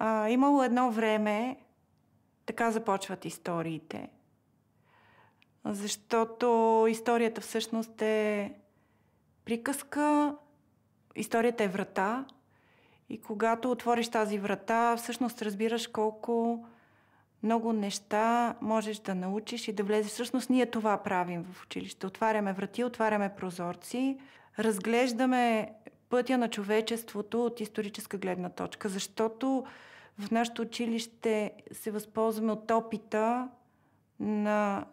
А, имало едно време, така започват историите, защото историята всъщност е приказка, историята е врата и когато отвориш тази врата, всъщност разбираш колко много неща можеш да научиш и да влезеш. Всъщност ние това правим в училище. Отваряме врати, отваряме прозорци, разглеждаме пътя на човечеството от историческа гледна точка, защото в нашето училище се възползваме от опита на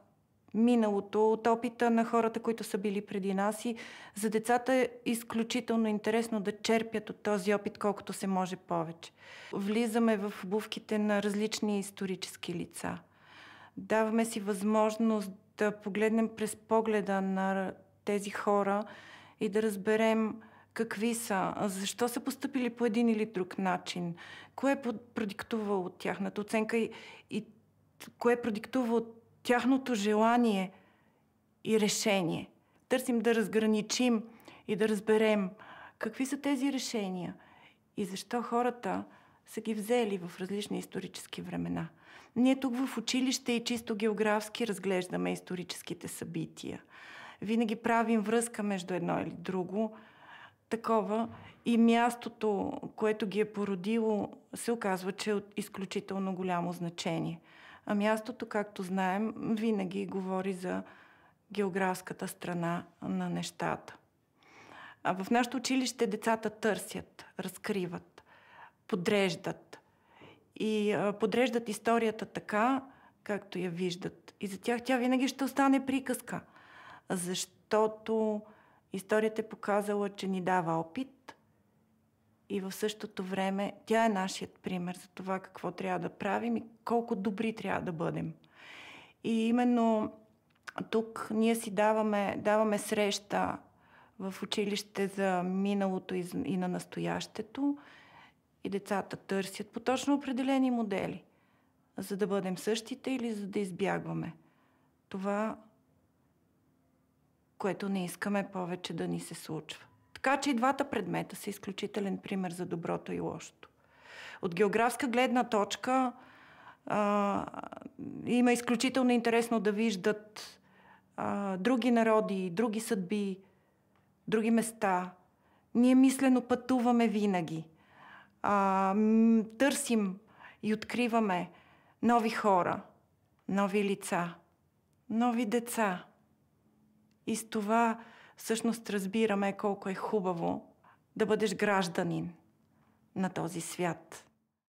миналото, от опита на хората, които са били преди нас и за децата е изключително интересно да черпят от този опит колкото се може повече. Влизаме в обувките на различни исторически лица. Даваме си възможност да погледнем през погледа на тези хора и да разберем какви са, защо са поступили по един или друг начин, кое е продиктувало тяхната оценка и, и кое е продиктувало тяхното желание и решение. Търсим да разграничим и да разберем какви са тези решения и защо хората са ги взели в различни исторически времена. Ние тук в училище и чисто географски разглеждаме историческите събития. Винаги правим връзка между едно или друго, такова и мястото, което ги е породило, се оказва, че е от изключително голямо значение. А мястото, както знаем, винаги говори за географската страна на нещата. А в нашето училище децата търсят, разкриват, подреждат. И подреждат историята така, както я виждат. И за тях тя винаги ще остане приказка, защото Историята е показала, че ни дава опит и в същото време тя е нашият пример за това какво трябва да правим и колко добри трябва да бъдем. И именно тук ние си даваме, даваме среща в училище за миналото и на настоящето и децата търсят по точно определени модели, за да бъдем същите или за да избягваме. Това което не искаме повече да ни се случва. Така че и двата предмета са изключителен пример за доброто и лошото. От географска гледна точка а, има изключително интересно да виждат а, други народи, други съдби, други места. Ние мислено пътуваме винаги. А, търсим и откриваме нови хора, нови лица, нови деца. И с това всъщност разбираме колко е хубаво да бъдеш гражданин на този свят.